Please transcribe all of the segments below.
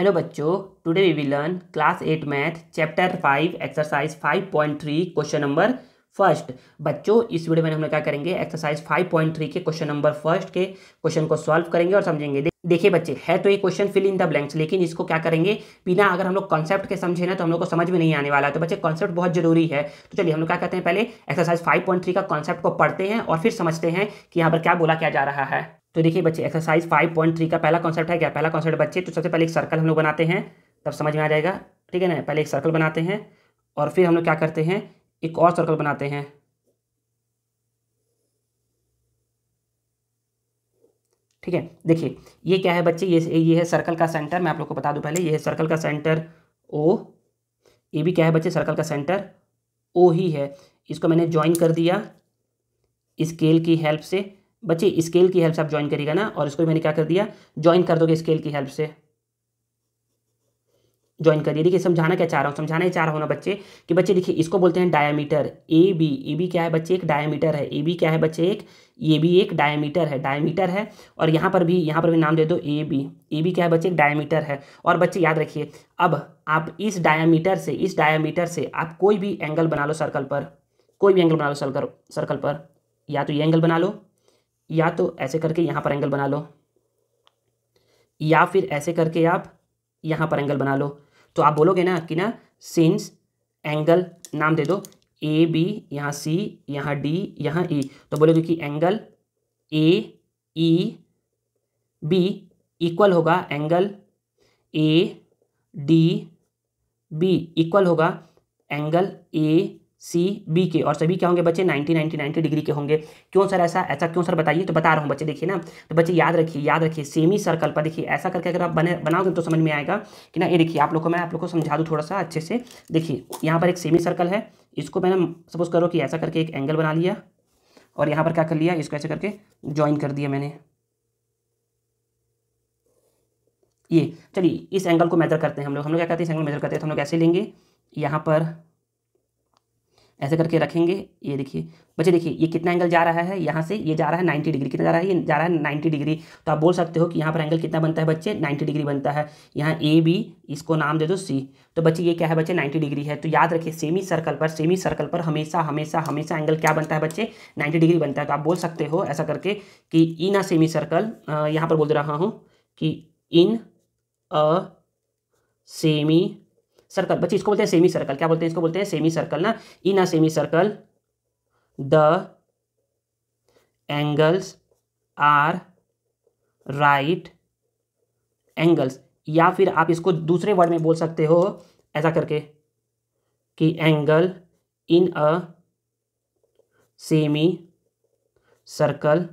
Hello बच्चों today we will learn class eight math chapter five exercise five point three question number first बच्चों इस video में हम लोग क्या करेंगे एक्सरसाइज फाइव पॉइंट थ्री के क्वेश्चन नंबर फर्स्ट के क्वेश्चन को सॉल्व करेंगे और समझेंगे देखिए बच्चे है तो ये question fill in the blanks लेकिन इसको क्या करेंगे बिना अगर हम लोग कॉन्सेप्ट के समझे ना तो हम लोग को समझ में नहीं आने वाला है तो बच्चे कॉन्सेप्ट बहुत जरूरी है तो चलिए हम लोग क्या कहते हैं पहले एक्सरसाइज फाइव पॉइंट थ्री का कॉन्सेप्ट को पढ़ते हैं और फिर समझते हैं कि यहाँ पर क्या बोला क्या जा रहा है तो देखिए बच्चे एक्सरसाइज 5.3 का पहला कॉन्सेप्ट है क्या पहला कॉन्सेप्ट बच्चे तो सबसे पहले एक सर्कल हम लोग बनाते हैं तब समझ में आ जाएगा ठीक है ना पहले एक सर्कल बनाते हैं और फिर हम लोग क्या करते हैं एक और सर्कल बनाते हैं ठीक है देखिए ये क्या है बच्चे ये ये है सर्कल का सेंटर मैं आप लोग को बता दूँ पहले ये है सर्कल का सेंटर ओ ये भी क्या है बच्चे सर्कल का सेंटर ओ ही है इसको मैंने ज्वाइन कर दिया स्केल की हेल्प से बच्चे स्केल की हेल्प से आप ज्वाइन करिएगा ना और इसको मैंने क्या कर दिया ज्वाइन कर दोगे स्केल की हेल्प से ज्वाइन करिए देखिए समझाना क्या चाह रहा हूँ समझाना ही चाह रहा हूँ ना बच्चे कि बच्चे देखिए इसको बोलते हैं diameter A B A B क्या है बच्चे एक डायमीटर है ए बी क्या है बच्चे एक ये भी एक डायमीटर है डायमीटर है और यहाँ पर भी यहाँ पर भी नाम दे दो ए बी ए बी क्या है बच्चे एक डायमीटर है और बच्चे याद रखिए अब आप इस डायामीटर से इस डायामीटर से आप कोई भी एंगल बना लो सर्कल पर कोई भी एंगल बना लो सर्कल सर्कल पर या तो ये एंगल बना लो या तो ऐसे करके यहाँ पर एंगल बना लो या फिर ऐसे करके आप यहाँ पर एंगल बना लो तो आप बोलोगे ना कि ना सिंस एंगल नाम दे दो ए बी यहाँ सी यहाँ डी यहाँ ई e। तो बोलोगे कि angle A E B equal होगा angle A D B equal होगा एंगल ए सी बी के और सभी क्या होंगे बच्चे 90 90 90 डिग्री के होंगे क्यों सर ऐसा ऐसा क्यों सर बताइए तो बता रहा हूँ बच्चे देखिए ना तो बच्चे याद रखिए याद रखिए सेमी सर्कल पर देखिए ऐसा करके अगर आप बने बनाओगे तो समझ में आएगा कि ना ये देखिए आप लोग को मैं आप लोग को समझा दूँ थोड़ा सा अच्छे से देखिए यहाँ पर एक सेमी सर्कल है इसको मैंने सपोज करो कि ऐसा करके एक एंगल बना लिया और यहाँ पर क्या कर लिया इसको ऐसे करके ज्वाइन कर दिया मैंने ये चलिए इस एंगल को मेजर करते हैं हम लोग हम लोग क्या करते हैं इस एंगल मेजर करते हैं तो हम लोग ऐसे लेंगे यहाँ पर ऐसे करके रखेंगे ये देखिए बच्चे देखिए ये कितना एंगल जा रहा है यहाँ से ये जा रहा है 90 डिग्री कितना जा रहा है ये जा रहा है 90 डिग्री तो आप बोल सकते हो कि यहाँ पर एंगल कितना बनता है बच्चे 90 डिग्री बनता है यहाँ ए बी इसको नाम दे दो सी तो बच्चे ये क्या है बच्चे 90 डिग्री है तो याद रखिए सेमी सर्कल पर सेमी सर्कल पर हमेशा हमेशा हमेशा एंगल क्या बनता है बच्चे नाइन्टी डिग्री बनता है तो आप बोल सकते हो ऐसा करके कि इन अ सेमी सर्कल यहाँ पर बोल रहा हूँ कि इन अ सेमी सर्कल बच्चे इसको बोलते हैं सेमी सर्कल क्या बोलते हैं इसको बोलते हैं सेमी सर्कल ना in a semicircle the angles are right angles या फिर आप इसको दूसरे वर्ड में बोल सकते हो ऐसा करके कि angle in a semicircle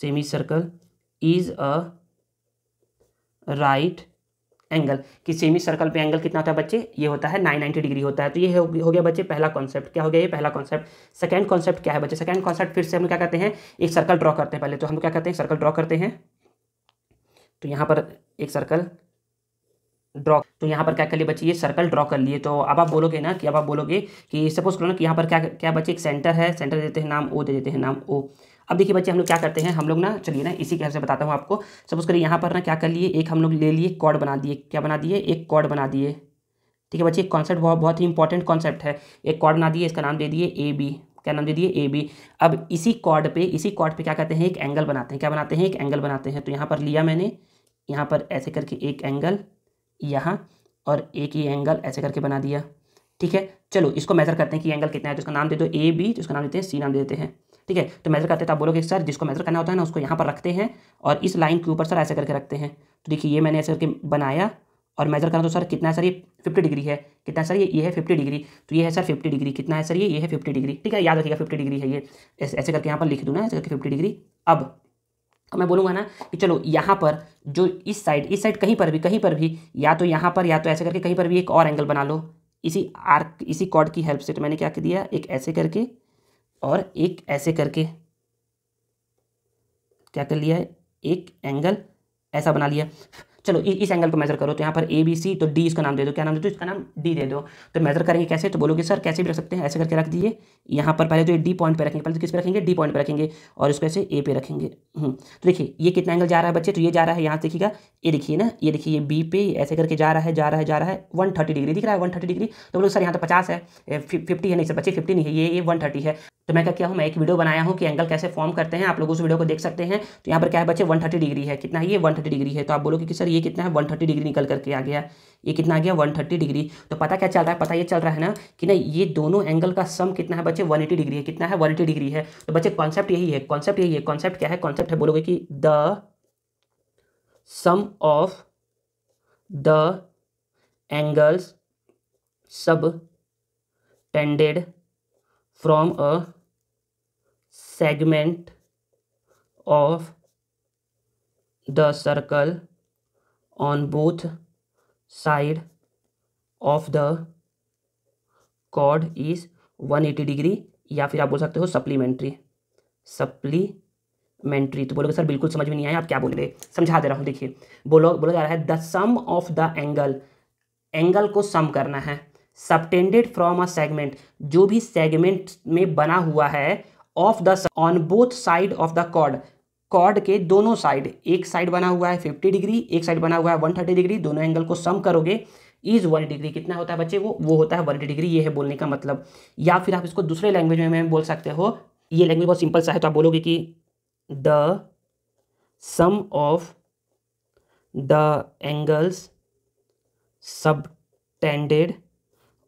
semicircle is a right angle कि सेमी सर्कल पे एंगल कितना होता है बच्चे ये होता है 990 डिग्री होता है तो ये हो गया बच्चे पहला कॉन्सेप्ट क्या हो गया ये पहला कॉन्सेप्ट सेकंड कॉन्सेप्ट क्या है बच्चे सेकंड कॉन्सेप्ट फिर से हम क्या कहते हैं एक सर्कल ड्रॉ करते हैं पहले तो हम क्या कहते हैं सर्कल ड्रॉ करते हैं तो यहाँ पर एक सर्कल ड्रॉ तो यहाँ पर क्या कर लिए बच्चे ये सर्कल ड्रॉ कर लिए तो अब आप बोलोगे ना कि अब आप बोलोगे कि सपोज करो ना कि यहाँ पर क्या क्या बच्चे एक सेंटर है सेंटर देते हैं नाम ओ दे देते हैं नाम ओ अब देखिए बच्चे हम लोग क्या करते हैं हम लोग ना चलिए ना इसी के से बताता हूँ आपको सपोज करिए यहाँ पर ना क्या कर लिए एक हम लोग ले लिए कॉड बना दिए क्या बना दिए एक कॉर्ड बना दिए ठीक है बच्चे एक कॉन्सेप्ट बहुत बहुत ही इंपॉर्टेंट कॉन्सेप्ट है एक कॉड बना दिए इसका नाम दे दिए ए बी क्या नाम दे दिए ए बी अब इसी कॉड पर इसी कॉड पर क्या करते हैं एक एंगल बनाते हैं क्या बनाते हैं एक एंगल बनाते हैं तो यहाँ पर लिया मैंने यहाँ पर ऐसे करके एक एंगल यहाँ और एक ही एंगल ऐसे करके बना दिया ठीक है चलो इसको मेजर करते हैं कि एंगल कितना है तो इसका नाम दे दो ए बी तो इसका नाम देते हैं सी नाम देते हैं ठीक है तो मेज़र करते तो आप बोलोगे सर जिसको मेज़र करना होता है ना उसको यहाँ पर रखते हैं और इस लाइन के ऊपर सर ऐसे करके रखते हैं तो देखिए ये मैंने ऐसे करके बनाया और मेज़र करना तो सर कितना है सर ये फिफ्टी डिग्री है कितना सर ये ये है फिफ्टी डिग्री तो ये है सर फिफ्टी डिग्री कितना है सर ये ये है फिफ्टी तो डिग्री ठीक है याद रखिएगा फिफ्टी डिग्री है ये ऐसे करके यहाँ पर लिख दूँ ना ऐसे करके फिफ्टी डिग्री अब अब मैं बोलूँगा ना कि चलो यहाँ पर जो इस साइड इस साइड कहीं पर भी कहीं पर भी या तो यहाँ पर या तो ऐसे करके कहीं पर भी एक और एंगल बना लो इसी आर्क इसी कॉर्ड की हेल्प से तो मैंने क्या दिया एक ऐसे करके और एक ऐसे करके क्या कर लिया है एक एंगल ऐसा बना लिया चलो इस एंगल को मेजर करो तो यहाँ पर ए बी सी तो डी इसका नाम दे दो क्या नाम दे दो इसका नाम डी दे दो तो मेजर करेंगे कैसे तो बोलोगे सर कैसे भी रख सकते हैं ऐसे करके रख दिए यहाँ पर पहले तो ये डी पॉइंट पे रखेंगे पहले तो किस पे रखेंगे डी पॉइंट पे रखेंगे और इसको ऐसे ए पे रखेंगे हम्म, तो देखिए ये कितना एंगल जा रहा है बच्चे तो ये जा रहा है यहाँ से देखिएगा ये देखिए ना ये देखिए ये बी पे ऐसे करके जा रहा है जा रहा है जा रहा है वन डिग्री दिख रहा है वन डिग्री तो बोलो सर यहाँ तो पचास है फिफ्टी है नहीं सर बच्चे फिफ्टी नहीं है ये ये वन है तो मैं क्या किया हूँ मैं एक वीडियो बनाया हूँ कि एंगल कैसे फॉर्म करते हैं आप लोग उस वीडियो को देख सकते हैं तो यहाँ पर क्या है बच्चे 130 डिग्री है कितना है ये 130 डिग्री है तो आप बोलोगे कि सर ये कितना है 130 डिग्री निकल करके आ गया ये कितना आ गया 130 डिग्री तो पता क्या चल रहा है पता ये चल रहा है ना कि ना ये दोनों एंगल का सम कितना है बच्चे वन डिग्री है कितना है वन डिग्री है तो बच्चे कॉन्सेप्ट यही है कॉन्सेप्ट यही है कॉन्सेप्ट क्या है कॉन्सेप्ट है बोलोगे कि the sum of the angles subtended from a segment of the circle on both side of the chord is 180 degree या फिर आप बोल सकते हो सप्लीमेंट्री सप्लीमेंट्री तो बोलोगे सर बिल्कुल समझ में नहीं आया आप क्या बोल रहे समझा दे रहा हूँ देखिए बोलो बोला जा रहा है the sum of the angle angle को सम करना है सबटेंडेड फ्रॉम अ सेगमेंट जो भी सेगमेंट में बना हुआ है of the on both side of the chord chord के दोनों साइड एक साइड बना हुआ है 50 डिग्री एक साइड बना हुआ है 130 डिग्री दोनों एंगल को सम करोगे इज वन डिग्री कितना होता है बच्चे वो वो होता है वन डिग्री ये है बोलने का मतलब या फिर आप इसको दूसरे लैंग्वेज में बोल सकते हो ये लैंग्वेज बहुत सिंपल सा है तो आप बोलोगे कि the sum of the angles tended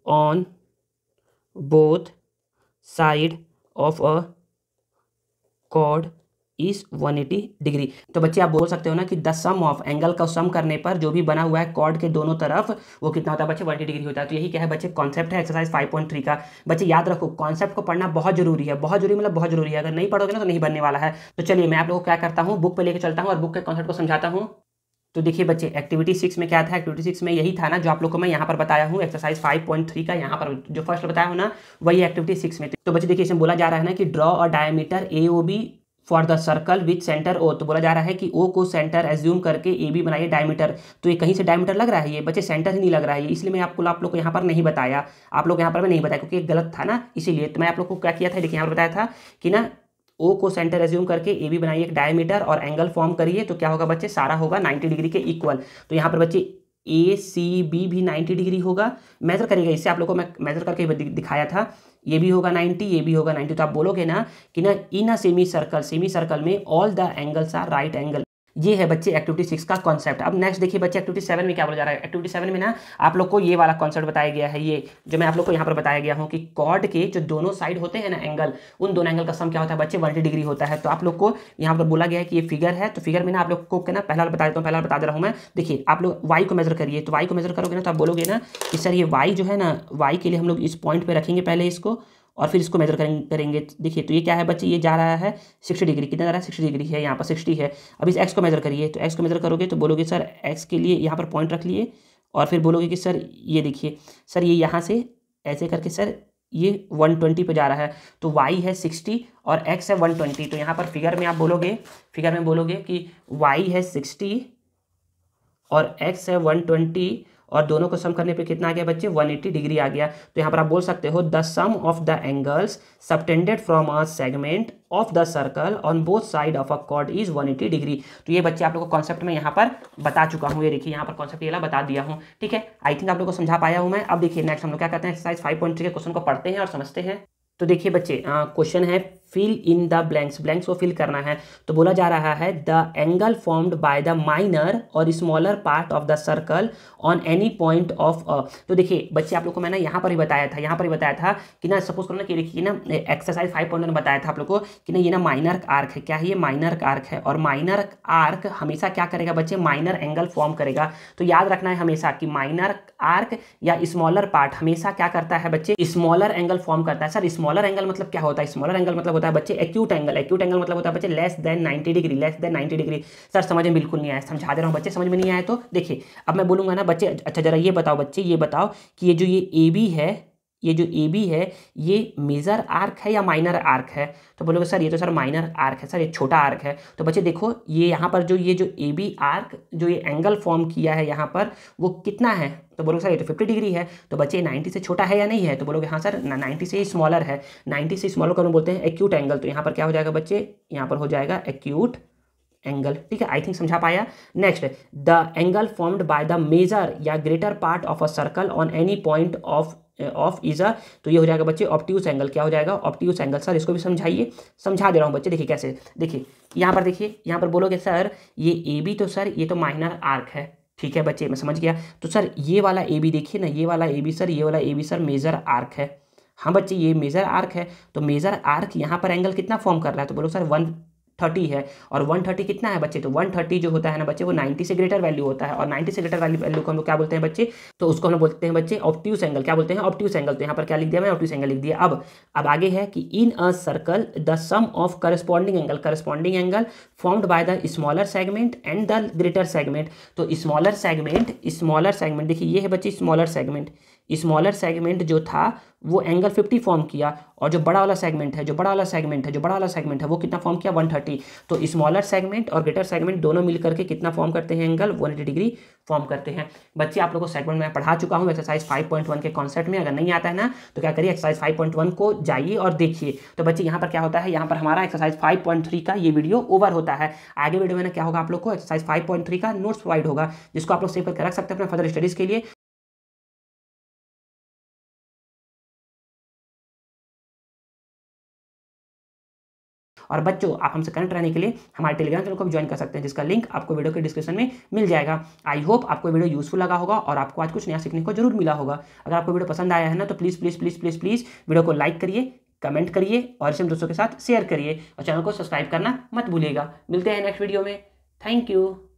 on both side of a chord is 180 degree तो बच्चे आप बोल सकते हो ना कि द सम ऑफ एंगल का सम करने पर जो भी बना हुआ है कॉर्ड के दोनों तरफ वो कितना होता है बच्चे 180 डिग्री होता है तो यही क्या है बच्चे कॉन्सेप्ट है एक्सरसाइज 5.3 का बच्चे याद रखो कॉन्सेप्ट को पढ़ना बहुत जरूरी है बहुत जरूरी मतलब बहुत जरूरी है अगर नहीं पढ़ोगे ना तो नहीं बनने वाला है तो चलिए मैं आप लोग को क्या करता हूँ बुक पर लेकर चलता हूँ और बुक के कॉन्सेप्ट को समझाता हूँ तो देखिए बच्चे एक्टिविटी सिक्स में क्या था एक्टिविटी सिक्स में यही था ना जो आप लोगों को मैं यहाँ पर बताया हूँ एक्सरसाइज फाइव पॉइंट थ्री का यहाँ पर जो फर्स्ट बताया हूँ ना वही एक्टिविटी सिक्स में तो बच्चे देखिए इसमें बोला जा रहा है ना कि ड्रॉ और diameter A O B for the circle with centre O तो बोला जा रहा है कि ओ को सेंटर एज्यूम करके ए बी बनाइए डायमीटर तो ये कहीं से डायमीटर लग रहा है ये बच्चे सेंटर ही नहीं लग रहा है इसलिए मैं आपको आप लोग को यहाँ पर नहीं बताया आप लोग यहाँ पर मैं नहीं बताया क्योंकि गलत था ना इसीलिए तो मैं आप लोग को क्या किया था देखिए यहाँ पर बताया था कि ना ओ को सेंटर एज्यूम करके ए बी बनाइए एक डायमीटर और एंगल फॉर्म करिए तो क्या होगा बच्चे सारा होगा 90 डिग्री के इक्वल तो यहाँ पर बच्चे ए सी बी भी 90 डिग्री होगा मेजर करेगा इससे आप लोगों को मैं मेजर करके दिखाया था ये भी होगा 90 ये भी होगा 90 तो आप बोलोगे ना कि ना in a semicircle semicircle में all the angles are right angle ये है बच्चे एक्टिविटी सिक्स का कॉन्सेप्ट अब नेक्स्ट देखिए बच्चे एक्टिविटी सेवन में क्या बोला जा रहा है एक्टिविटी सेवन में ना आप लोग को ये वाला कॉन्सेप्ट बताया गया है ये जो मैं आप लोग को यहाँ पर बताया गया हूँ कि कॉर्ड के जो दोनों साइड होते हैं ना एंगल उन दोनों एंगल का सम क्या होता है बच्चे वनटी डिग्री होता है तो आप लोग को यहाँ पर बोला गया है कि ये फिगर है तो फिगर में ना आप लोग को ना पहला बता देता हूँ पहला बता दे रहा हूँ मैं देखिए आप लोग वाई को मेजर करिए तो वाई को मेजर करोगे ना तो आप बोलोगे ना कि सर ये वाई जो है ना वाई के लिए हम लोग इस पॉइंट पर रखेंगे पहले इसको और फिर इसको मेजर करें, करेंगे देखिए तो ये क्या है बच्चे ये जा रहा है सिक्सटी डिग्री कितना जा रहा है सिक्सटी डिग्री है यहाँ पर सिक्सटी है अब इस एक्स को मेजर करिए तो एक्स को मेजर करोगे तो बोलोगे सर एक्स के लिए यहाँ पर पॉइंट रख लिए और फिर बोलोगे कि सर ये देखिए सर ये यहाँ से ऐसे करके सर ये 120 पे जा रहा है तो y है 60 और x है 120 तो यहाँ पर फिगर में आप बोलोगे फिगर में बोलोगे कि y है 60 और x है 120 और दोनों को सम करने पे कितना आ गया बच्चे 180 डिग्री आ गया तो यहाँ पर आप बोल सकते हो the sum of the angles subtended from a segment of the circle on both side of a chord is 180 degree तो ये बच्चे आप लोगों को कॉन्सेप्ट में यहाँ पर बता चुका हूँ ये देखिए यहाँ पर कॉन्सेप्ट ये बता दिया हूँ ठीक है आई थिंक आप लोग को समझा पाया हूँ मैं अब देखिए नेक्स्ट हम लोग क्या करते हैं एक्सरसाइज फाइव पॉइंट के क्वेश्चन को पढ़ते हैं और समझते हैं तो देखिए बच्चे क्वेश्चन है fill in the blanks blanks को फिल करना है तो बोला जा रहा है the angle formed by the minor और smaller part of the circle on any point of a तो देखिए बच्चे आप लोग को मैंने यहाँ पर ही बताया था यहाँ पर ही बताया था कि ना सपोज करो ना कि देखिए ना एक्सरसाइज फाइव पॉइंट ने बताया था आप लोग को कि ना ये ना माइनर आर्क है क्या है ये माइनर आर्क है और माइनर आर्क हमेशा क्या करेगा बच्चे माइनर एंगल फॉर्म करेगा तो याद रखना है हमेशा कि माइनर आर्क या स्मॉलर पार्ट हमेशा क्या करता है बच्चे स्मॉलर एंगल फॉर्म करता है सर स्मॉलर एंगल मतलब क्या होता है स्मॉलर एंगल मतलब होता है बच्चे एक्यूट एंगल एक्यूट एंगल मतलब होता है बच्चे less than ninety degree less than ninety degree sir समझ में बिल्कुल नहीं आया समझा दे रहा हूँ बच्चे समझ में नहीं आया तो देखिए अब मैं बोलूँगा ना बच्चे अच्छा जरा ये बताओ बच्चे ये बताओ कि ये जो ये ए बी है ये जो ए बी है ये मेजर आर्क है या माइनर आर्क है तो बोलोगे सर ये तो सर माइनर आर्क है सर ये छोटा आर्क है तो बच्चे देखो ये यहाँ पर जो ये जो ए बी आर्क जो ये एंगल फॉर्म किया है यहाँ पर वो कितना है तो बोलोगे सर ये तो फिफ्टी डिग्री है तो बच्चे नाइन्टी से छोटा है या नहीं है तो बोलोगे हाँ सर नाइन्टी से स्मॉलर है नाइन्टी से स्मॉलर कर बोलते हैं एक्यूट एंगल तो यहाँ पर क्या हो जाएगा बच्चे यहाँ पर हो जाएगा एक्यूट एंगल ठीक है आई थिंक समझा पाया next the angle formed by the major या greater part of a circle on any point of of is a तो ये हो जाएगा बच्चे ऑप्टिक्स एंगल क्या हो जाएगा ऑप्टिक्स एंगल सर इसको भी समझाइए समझा दे रहा हूँ बच्चे देखिए कैसे देखिए यहाँ पर देखिए यहाँ पर बोलोगे सर ये ए बी तो सर ये तो माइनर आर्क है ठीक है बच्चे मैं समझ गया तो सर ये वाला ए बी देखिए ना ये वाला ए बी सर ये वाला A B sir major arc है हाँ बच्चे ये मेजर आर्क है तो मेजर आर्क यहाँ पर एंगल कितना फॉर्म कर रहा है तो बोलो सर वन थर्टी है और वन थर्टी कितना है बच्चे तो वन थर्टी जो होता है ना बच्चे वो नाइन्टी से ग्रेटर वैल्यू होता है और नाइन्टी से ग्रेटर वैल्यू वैल्यू को हम लोग क्या बोलते हैं बच्चे तो उसको हम लोग बोलते हैं बच्चे ऑप्टिव एंगल क्या बोलते हैं ऑप्ट्यूस एंगल तो यहाँ पर क्या लिख दिया मैं ऑप्टिव एंगल लिख दिया अब अब आगे है कि in a circle the sum of corresponding angle corresponding angle formed by the smaller segment and the greater segment तो स्मॉलर सेगमेंट स्मॉलर सेगमेंट देखिए ये है बच्चे स्मॉलर सेगमेंट स्मॉलर सेगमेंट जो था वो एंगल 50 फॉर्म किया और जो बड़ा वाला सेगमेंट है जो बड़ा वाला सेगमेंट है जो बड़ा वाला सेगमेंट है वो कितना फॉर्म किया 130 तो स्मॉलर सेगमेंट और ग्रेटर सेगमेंट दोनों मिलकर के कितना फॉर्म करते हैं एंगल 180 डिग्री फॉर्म करते हैं बच्चे आप लोगों को सेगमेंट में पढ़ा चुका हूँ एक्सरसाइज वन के कॉन्सेप्ट में अगर नहीं आता है ना तो क्या करिए एक्सरसाइज वन को जाइए और देखिए तो बच्चे यहाँ पर क्या होता है यहाँ पर हमारा एक्सरसाइज थ्री का ये वीडियो ओवर होता है आगे वीडियो में ना क्या होगा आप लोग को एक्सरसाइज थ्री का नोट्स प्रोवाइड होगा जिसको आप लोग सेव करके रख सकते हैं अपने फर्दर स्टडीज़ के लिए और बच्चों आप हमसे कनेक्ट रहने के लिए हमारे टेलीग्राम चैनल को ज्वाइन कर सकते हैं जिसका लिंक आपको वीडियो के डिस्क्रिप्शन में मिल जाएगा आई होप आपको वीडियो यूजफुल लगा होगा और आपको आज कुछ नया सीखने को जरूर मिला होगा अगर आपको वीडियो पसंद आया है ना तो please please please please please video को लाइक करिए कमेंट करिए और इसे दोस्तों के साथ शेयर करिए और चैनल को सब्सक्राइब करना मत भूलिएगा मिलते हैं नेक्स्ट वीडियो में थैंक यू